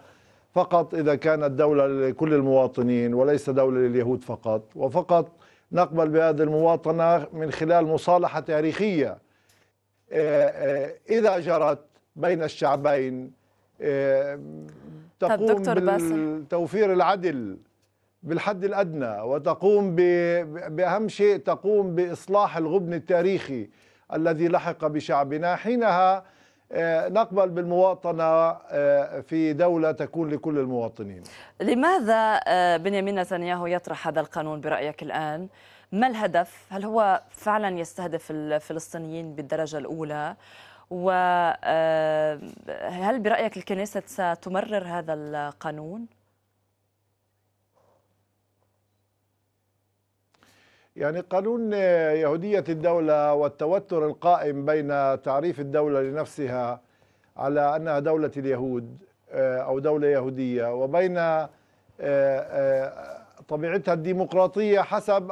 [SPEAKER 6] فقط إذا كانت دولة لكل المواطنين وليس دولة لليهود فقط وفقط نقبل بهذه المواطنة من خلال مصالحة تاريخية آه، آه، إذا جرت بين الشعبين آه، تقوم بالتوفير العدل بالحد الأدنى وتقوم بأهم شيء تقوم بإصلاح الغبن التاريخي الذي لحق بشعبنا حينها آه، نقبل بالمواطنة آه، في دولة تكون لكل المواطنين
[SPEAKER 1] لماذا آه، بنيامين نتنياهو يطرح هذا القانون برأيك الآن؟ ما الهدف؟ هل هو فعلا يستهدف الفلسطينيين بالدرجة الأولى؟ وهل برأيك الكنيسة ستمرر هذا القانون؟
[SPEAKER 6] يعني قانون يهودية الدولة والتوتر القائم بين تعريف الدولة لنفسها على أنها دولة اليهود آه، أو دولة يهودية وبين آه، آه، طبيعتها الديمقراطية حسب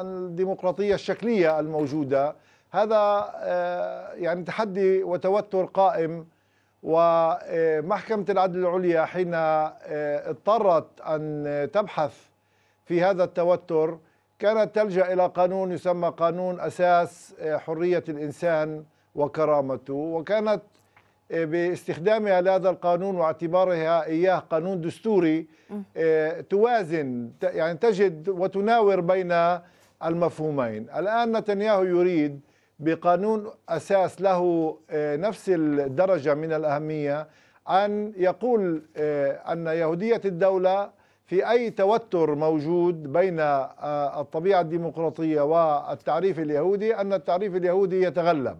[SPEAKER 6] الديمقراطية الشكلية الموجودة هذا يعني تحدي وتوتر قائم ومحكمة العدل العليا حين اضطرت أن تبحث في هذا التوتر كانت تلجأ إلى قانون يسمى قانون أساس آه، حرية الإنسان وكرامته وكانت آه، باستخدامها لهذا القانون واعتبارها إياه قانون دستوري آه، توازن يعني تجد وتناور بين المفهومين الآن نتنياهو يريد بقانون أساس له نفس الدرجة من الأهمية أن يقول أن يهودية الدولة في أي توتر موجود بين آه، الطبيعة الديمقراطية والتعريف اليهودي أن التعريف اليهودي يتغلب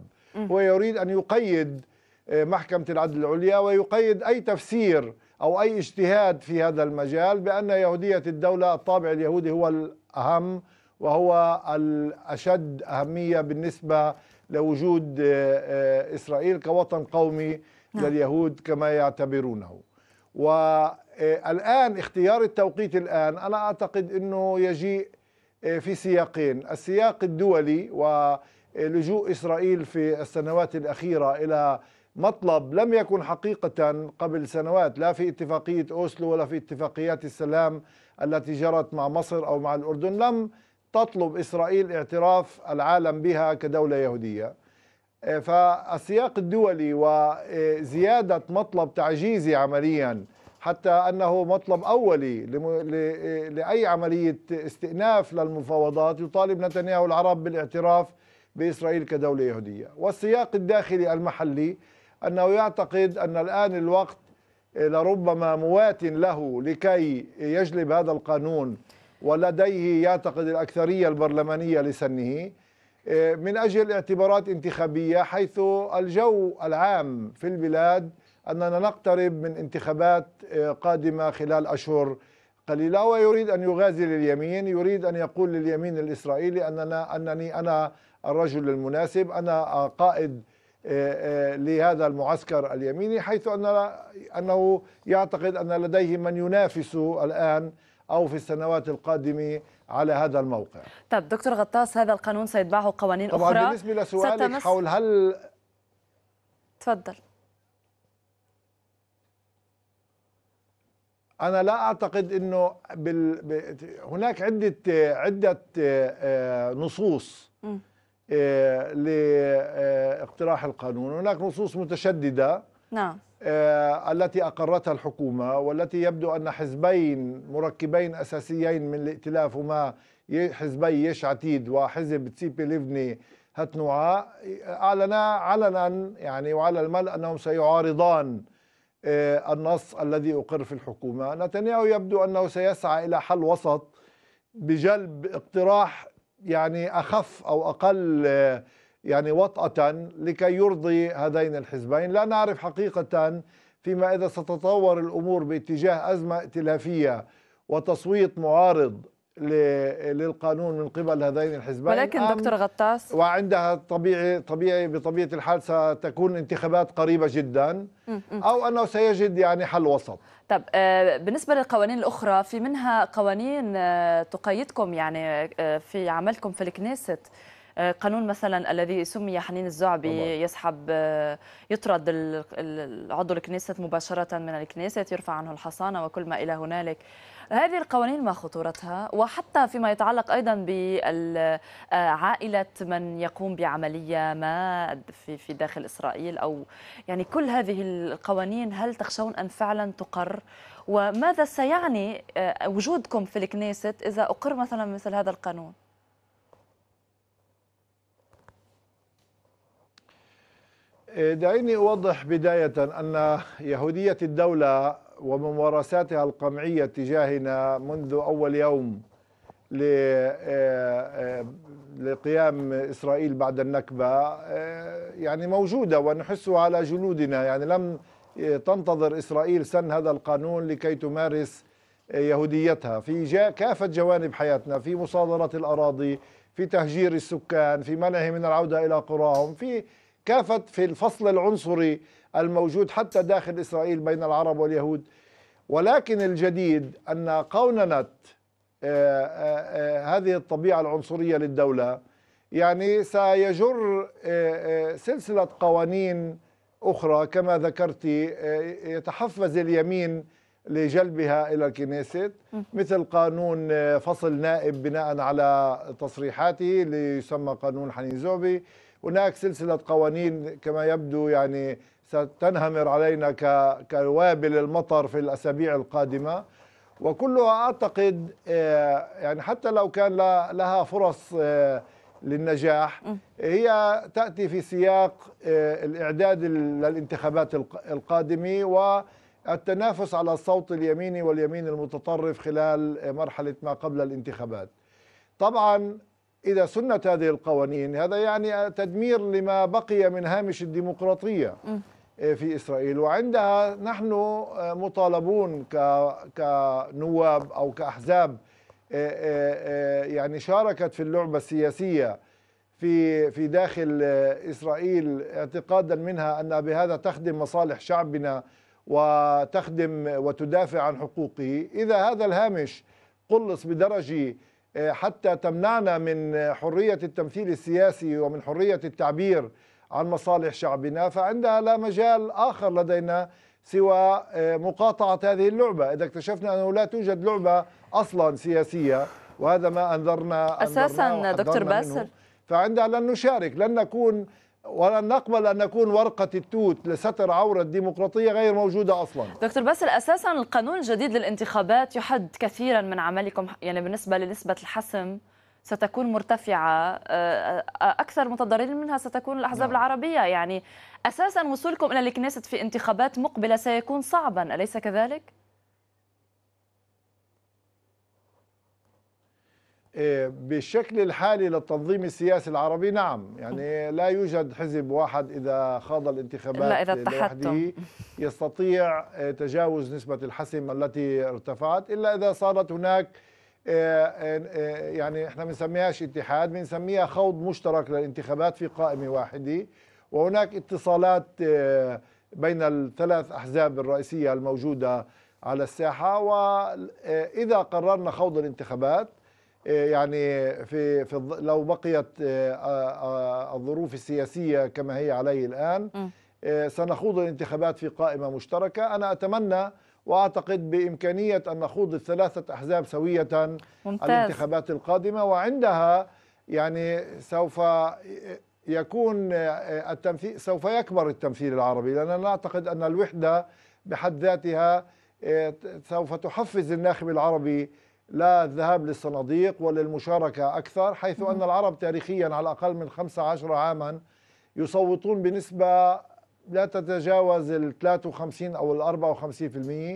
[SPEAKER 6] ويريد أن يقيد آه، محكمة العدل العليا ويقيد أي تفسير أو أي اجتهاد في هذا المجال بأن يهودية الدولة الطابع اليهودي هو الأهم وهو الأشد أهمية بالنسبة لوجود آه، إسرائيل كوطن قومي نعم. لليهود كما يعتبرونه و آه، الآن اختيار التوقيت الآن أنا أعتقد أنه يجيء آه، في سياقين السياق الدولي ولجوء آه، إسرائيل في السنوات الأخيرة إلى مطلب لم يكن حقيقة قبل سنوات لا في اتفاقية أوسلو ولا في اتفاقيات السلام التي جرت مع مصر أو مع الأردن لم تطلب إسرائيل اعتراف العالم بها كدولة يهودية فالسياق الدولي وزيادة مطلب تعجيزي عملياً حتى أنه مطلب أولي لأي عملية استئناف للمفاوضات يطالب نتنياهو العرب بالاعتراف بإسرائيل كدولة يهودية والسياق الداخلي المحلي أنه يعتقد أن الآن الوقت لربما موات له لكي يجلب هذا القانون ولديه يعتقد الأكثرية البرلمانية لسنه إيه، من أجل اعتبارات انتخابية حيث الجو العام في البلاد أننا نقترب من انتخابات آه، قادمة خلال أشهر قليلة ويريد أن يغازل اليمين يريد أن يقول لليمين الإسرائيلي أننا أنني أنا الرجل المناسب أنا قائد آه، آه، لهذا المعسكر اليميني حيث أن أنه يعتقد أن لديه من ينافس الآن أو في السنوات القادمة على هذا الموقع
[SPEAKER 1] طب دكتور غطاس هذا القانون سيتبعه قوانين طبعا أخرى طبعا بالنسبة لسؤالك حول هل تفضل
[SPEAKER 6] انا لا اعتقد انه بال... ب... هناك عده عده آه، آه، نصوص آه، لاقتراح القانون هناك نصوص متشدده نعم التي اقرتها الحكومه والتي يبدو ان حزبين مركبين اساسيين من الائتلاف هما حزبي يش عتيد وحزب تسيبي ليفني هتنوعا اعلنا علنا يعني وعلى الملأ انهم سيعارضان آه، النص الذي أقر في الحكومة نتنياهو يبدو أنه سيسعى إلى حل وسط بجلب اقتراح يعني أخف أو أقل آه، يعني وطأة لكي يرضي هذين الحزبين لا نعرف حقيقة فيما إذا ستتطور الأمور باتجاه أزمة ائتلافية وتصويت معارض للقانون من قبل هذين الحزبين ولكن دكتور غطاس وعندها طبيعي طبيعي بطبيعه الحال ستكون انتخابات قريبه جدا او انه سيجد يعني حل وسط
[SPEAKER 1] طب آه، بالنسبه للقوانين الاخرى في منها قوانين آه، تقيدكم يعني آه، في عملكم في الكنيست قانون مثلا الذي سمي حنين الزعبي يسحب يطرد العضو الكنيست مباشره من الكنيست يرفع عنه الحصانه وكل ما الى هنالك هذه القوانين ما خطورتها وحتى فيما يتعلق أيضا بعائلة من يقوم بعملية ما في في داخل إسرائيل أو يعني كل هذه القوانين هل تخشون أن فعلا تقر وماذا سيعني وجودكم في الكنيست إذا أقر مثلا مثل هذا القانون؟
[SPEAKER 6] إيه، دعيني أوضح بداية أن يهودية الدولة وممارساتها القمعية تجاهنا منذ أول يوم آه، آه، لقيام إسرائيل بعد النكبة آه، يعني موجودة ونحسها على جلودنا يعني لم تنتظر إسرائيل سن هذا القانون لكي تمارس يهوديتها في كافة جوانب حياتنا في مصادرة الأراضي في تهجير السكان في منعهم من العودة إلى قراهم في كافة في الفصل العنصري الموجود حتى داخل إسرائيل بين العرب واليهود ولكن الجديد أن قوننت آه، آه، آه، هذه الطبيعة العنصرية للدولة يعني سيجر سلسلة قوانين أخرى كما ذكرت يتحفز اليمين لجلبها إلى الكنيست مثل قانون فصل نائب بناء على تصريحاته اللي يسمى قانون حنين زوبي هناك سلسلة قوانين كما يبدو يعني ستنهمر علينا كوابل المطر في الأسابيع القادمة وكلها أعتقد آه، يعني حتى لو كان لها فرص آه، للنجاح هي تأتي في سياق آه، الإعداد للانتخابات القادمة و التنافس على الصوت اليميني واليمين المتطرف خلال مرحلة ما قبل الانتخابات طبعا إذا سنت هذه القوانين هذا يعني تدمير لما بقي من هامش الديمقراطية م. آه، في اسرائيل وعندها نحن آه، مطالبون كنواب او كاحزاب آه، يعني شاركت في اللعبه السياسيه في في داخل اسرائيل اعتقادا منها ان بهذا تخدم مصالح شعبنا وتخدم وتدافع عن حقوقه اذا هذا الهامش قلص بدرجه حتى تمنعنا من حريه التمثيل السياسي ومن حريه التعبير عن مصالح شعبنا فعندها لا مجال آخر لدينا سوى آه، مقاطعة هذه اللعبة إذا اكتشفنا أنه لا توجد لعبة أصلا سياسية وهذا ما أنذرنا أساسا دكتور باسل فعندها لن نشارك لن نكون ولن نقبل ان نكون ورقه التوت لستر عوره الديمقراطيه غير موجوده اصلا.
[SPEAKER 1] دكتور باسل اساسا القانون الجديد للانتخابات يحد كثيرا من عملكم يعني بالنسبه لنسبه الحسم ستكون مرتفعة آه، آه، آه، أكثر متضررين منها ستكون الأحزاب نعم. العربية يعني أساسا وصولكم إلى الكنيسة في انتخابات مقبلة سيكون صعبا أليس كذلك؟
[SPEAKER 6] بالشكل الحالي للتنظيم السياسي العربي نعم يعني لا يوجد حزب واحد إذا خاض الانتخابات إلا إذا لوحده يستطيع تجاوز نسبة الحسم التي ارتفعت إلا إذا صارت هناك آه، آه، آه، يعني احنا بنسميهاش اتحاد بنسميها خوض مشترك للانتخابات في قائمة واحدة وهناك اتصالات بين الثلاث أحزاب الرئيسية الموجودة على الساحة وإذا قررنا خوض الانتخابات يعني في, في لو بقيت الظروف السياسية كما هي عليه الآن سنخوض الانتخابات في قائمة مشتركة أنا أتمنى واعتقد بامكانيه ان نخوض الثلاثه احزاب سويه ممتاز. الانتخابات القادمه وعندها يعني سوف يكون التمثيل سوف يكبر التمثيل العربي لاننا نعتقد ان الوحده بحد ذاتها آه، سوف تحفز الناخب العربي لا الذهاب للصناديق وللمشاركة أكثر حيث أن العرب تاريخيا على الأقل من 15 عاما يصوتون بنسبة لا تتجاوز ال 53 أو ال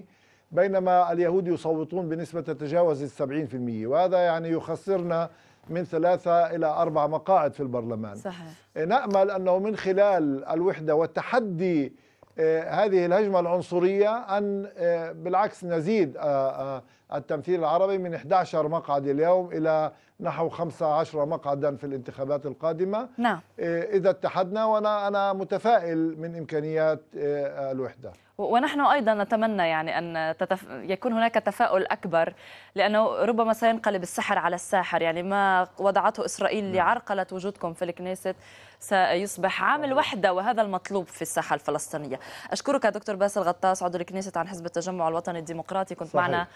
[SPEAKER 6] 54% بينما اليهود يصوتون بنسبة تتجاوز ال 70% وهذا يعني يخسرنا من ثلاثة إلى أربع مقاعد في البرلمان صحيح. نأمل أنه من خلال الوحدة والتحدي آه، هذه الهجمة العنصرية أن آه، بالعكس نزيد آه، التمثيل العربي من 11 مقعد اليوم إلى نحو 15 مقعدا في الانتخابات القادمة نعم. إذا اتحدنا وأنا أنا متفائل من إمكانيات الوحدة
[SPEAKER 1] ونحن ايضا نتمنى يعني ان تتف... يكون هناك تفاؤل اكبر لانه ربما سينقلب السحر على الساحر يعني ما وضعته اسرائيل نعم. لعرقله وجودكم في الكنيست سيصبح عامل نعم. وحده وهذا المطلوب في الساحه الفلسطينيه اشكرك دكتور باسل غطاس عضو الكنيست عن حزب التجمع الوطني الديمقراطي كنت صحيح. معنا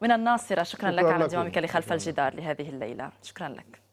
[SPEAKER 1] من الناصره شكرا, شكرا لك على دوامك لخلف الجدار لهذه الليله شكرا لك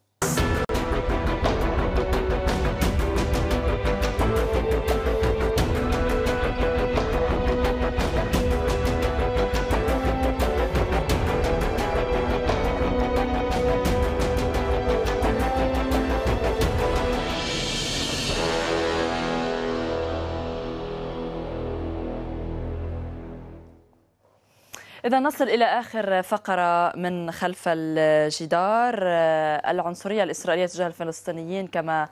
[SPEAKER 1] إذا نصل إلى آخر فقرة من خلف الجدار آه، العنصرية الإسرائيلية تجاه الفلسطينيين كما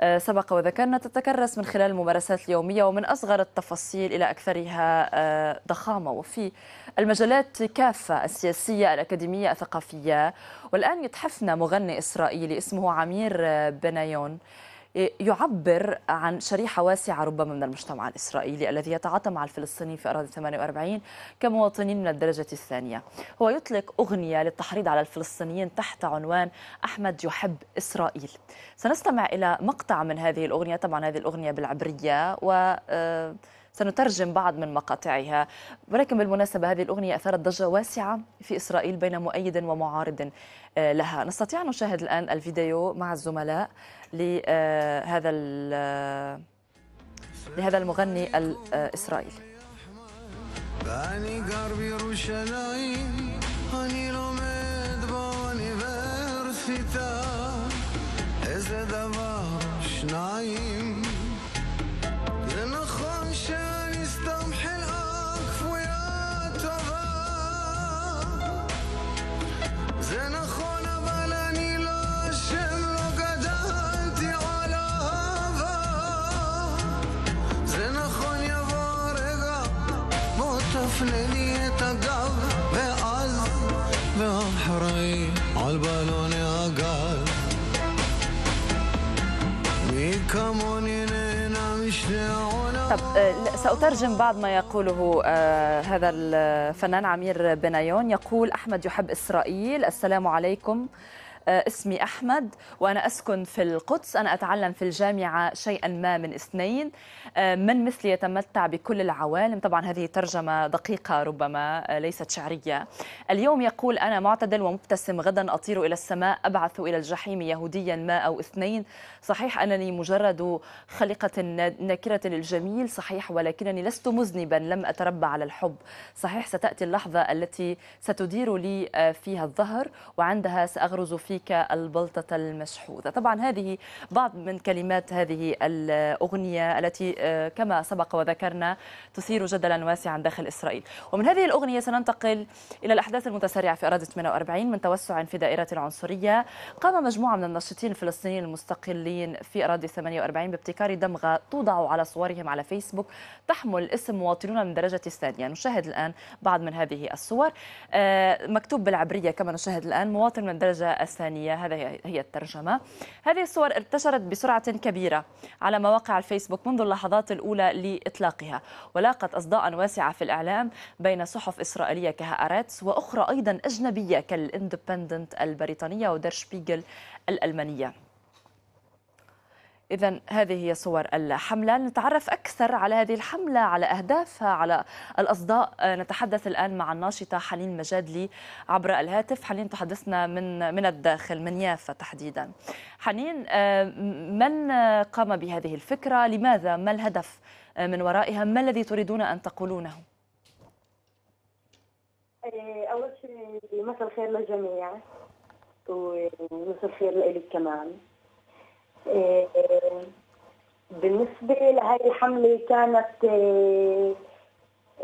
[SPEAKER 1] آه، سبق وذكرنا تتكرس من خلال الممارسات اليومية ومن أصغر التفاصيل إلى أكثرها آه، ضخامة وفي المجالات كافة السياسية الأكاديمية الثقافية والآن يتحفنا مغني إسرائيلي اسمه عمير بنايون يعبر عن شريحة واسعة ربما من المجتمع الإسرائيلي الذي يتعاطى مع الفلسطينيين في أراضي 48 كمواطنين من الدرجة الثانية هو يطلق أغنية للتحريض على الفلسطينيين تحت عنوان أحمد يحب إسرائيل سنستمع إلى مقطع من هذه الأغنية طبعا هذه الأغنية بالعبرية و آه، سنترجم بعض من مقاطعها ولكن بالمناسبة هذه الأغنية أثارت ضجة واسعة في إسرائيل بين مؤيد ومعارض آه، لها نستطيع أن نشاهد الآن الفيديو مع الزملاء لهذا آه، آه، لهذا المغني الإسرائيلي
[SPEAKER 5] איזה דבר شنايم
[SPEAKER 1] طب آه، سأترجم بعض ما يقوله آه، هذا الفنان عمير بنايون يقول أحمد يحب إسرائيل السلام عليكم آه، اسمي أحمد وأنا أسكن في القدس أنا أتعلم في الجامعة شيئا ما من اثنين آه، من مثلي يتمتع بكل العوالم طبعا هذه ترجمة دقيقة ربما آه، ليست شعرية اليوم يقول أنا معتدل ومبتسم غدا أطير إلى السماء أبعث إلى الجحيم يهوديا ما أو اثنين صحيح أنني مجرد خلقة نكرة للجميل صحيح ولكنني لست مذنبا لم أتربى على الحب صحيح ستأتي اللحظة التي ستدير لي فيها الظهر وعندها سأغرز في فيك البلطة المشحوذة طبعا هذه بعض من كلمات هذه الأغنية التي آه، كما سبق وذكرنا تثير جدلا واسعا داخل إسرائيل ومن هذه الأغنية سننتقل إلى الأحداث المتسارعة في إرادة 48 من توسع في دائرة العنصرية قام مجموعة من الناشطين الفلسطينيين المستقلين في أراضي 48 بابتكار دمغة توضع على صورهم على فيسبوك تحمل اسم مواطنون من درجة الثانية نشاهد الآن بعض من هذه الصور آه، مكتوب بالعبرية كما نشاهد الآن مواطن من درجة الثانية الثانية هذا هي الترجمة هذه الصور انتشرت بسرعة كبيرة على مواقع الفيسبوك منذ اللحظات الأولى لإطلاقها ولاقت أصداء واسعة في الإعلام بين صحف إسرائيلية كهآرتس وأخرى أيضا أجنبية كالإندبندنت البريطانية ودرش بيجل الألمانية إذا هذه هي صور الحملة نتعرف أكثر على هذه الحملة على أهدافها على الأصداء آه، نتحدث الآن مع الناشطة حنين مجادلي عبر الهاتف حنين تحدثنا من من الداخل من يافا تحديدا حنين آه، من قام بهذه الفكرة لماذا ما الهدف آه، من ورائها ما الذي تريدون أن تقولونه
[SPEAKER 7] أول شيء مساء الخير للجميع ومساء الخير لك كمان آه، بالنسبة لهي الحملة كانت آه،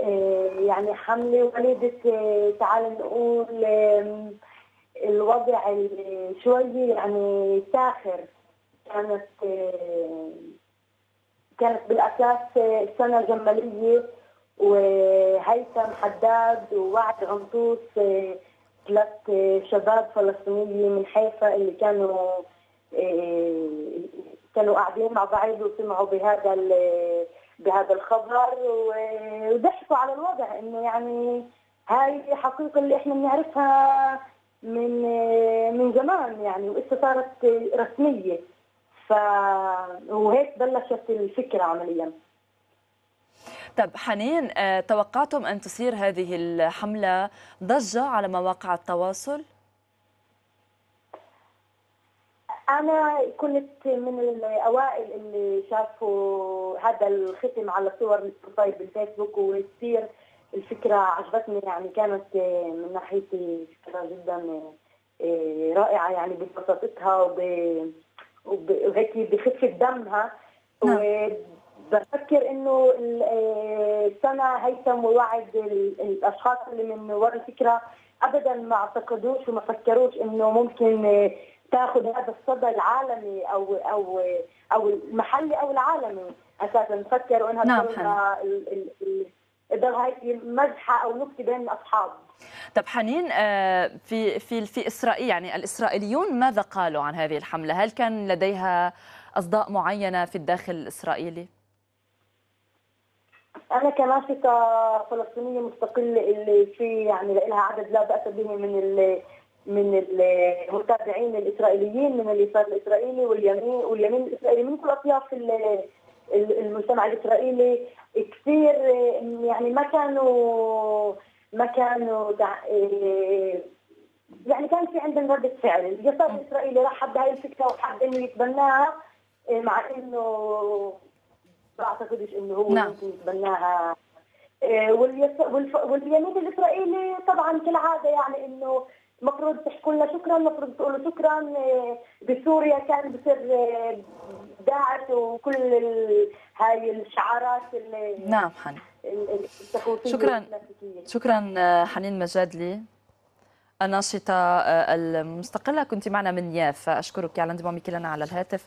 [SPEAKER 7] آه، يعني حملة وليدة تعال نقول الوضع شوي يعني ساخر كانت كانت بالأساس سنة جمالية وهيثم حداد ووعد عنطوس ثلاث شباب فلسطينيين من حيفا اللي كانوا إيه، كانوا قاعدين مع بعض وسمعوا بهذا بهذا الخبر وضحكوا على الوضع انه يعني هاي حقيقة اللي احنا بنعرفها من من زمان يعني وإسا صارت رسمية ف وهيك بلشت الفكرة عمليا
[SPEAKER 1] طب حنين آه، توقعتم أن تصير هذه الحملة ضجة على مواقع التواصل؟
[SPEAKER 7] انا كنت من الاوائل اللي شافوا هذا الختم على صور البروفايل بالفيسبوك وكثير الفكره عجبتني يعني كانت من ناحيتي فكره جدا إيه، رائعه يعني ببساطتها وب... وهيك بخفه دمها نعم. وبفكر انه السنه إيه، هيثم ووعد الاشخاص اللي من وراء الفكره ابدا ما اعتقدوش وما فكروش انه ممكن تاخذ هذا الصدى العالمي او او او المحلي او العالمي اساسا نفكر انها نعم بدها هيك مزحه او نكته بين الاصحاب
[SPEAKER 1] طب حنين آه، في في في اسرائيل يعني الاسرائيليون ماذا قالوا عن هذه الحمله؟ هل كان لديها اصداء معينه في الداخل الاسرائيلي؟
[SPEAKER 7] انا كناشطه فلسطينيه مستقله اللي في يعني لها عدد لا باس به من من المتابعين الاسرائيليين من اليسار الاسرائيلي واليمين واليمين الاسرائيلي من كل اطياف المجتمع الاسرائيلي كثير يعني ما كانوا ما كانوا يعني كان في عندهم ردة فعل، اليسار الاسرائيلي رحب بهي الفكره وحب انه يتبناها مع انه بعتقدش انه هو نعم. ممكن يتبناها واليمين الاسرائيلي طبعا كالعاده يعني انه المفروض تحكوا لنا شكرا المفروض تقولوا شكرا آه، بسوريا كان بصير آه، داعش وكل هاي الشعارات اللي نعم حنين شكرا
[SPEAKER 1] شكرا آه، حنين مجادلي الناشطة المستقلة كنت معنا من ياف أشكرك على انضمامك لنا على الهاتف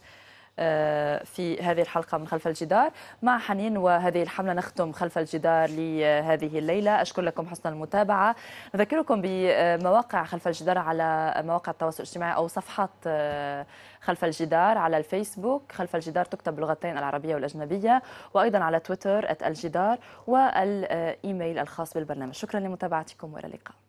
[SPEAKER 1] آه، في هذه الحلقة من خلف الجدار مع حنين وهذه الحملة نختم خلف الجدار لهذه الليلة أشكر لكم حسن المتابعة نذكركم بمواقع خلف الجدار على مواقع التواصل الاجتماعي أو صفحات آه، خلف الجدار على الفيسبوك خلف الجدار تكتب بلغتين العربية والأجنبية وأيضا على تويتر الجدار والإيميل آه، الخاص بالبرنامج شكرا لمتابعتكم وإلى اللقاء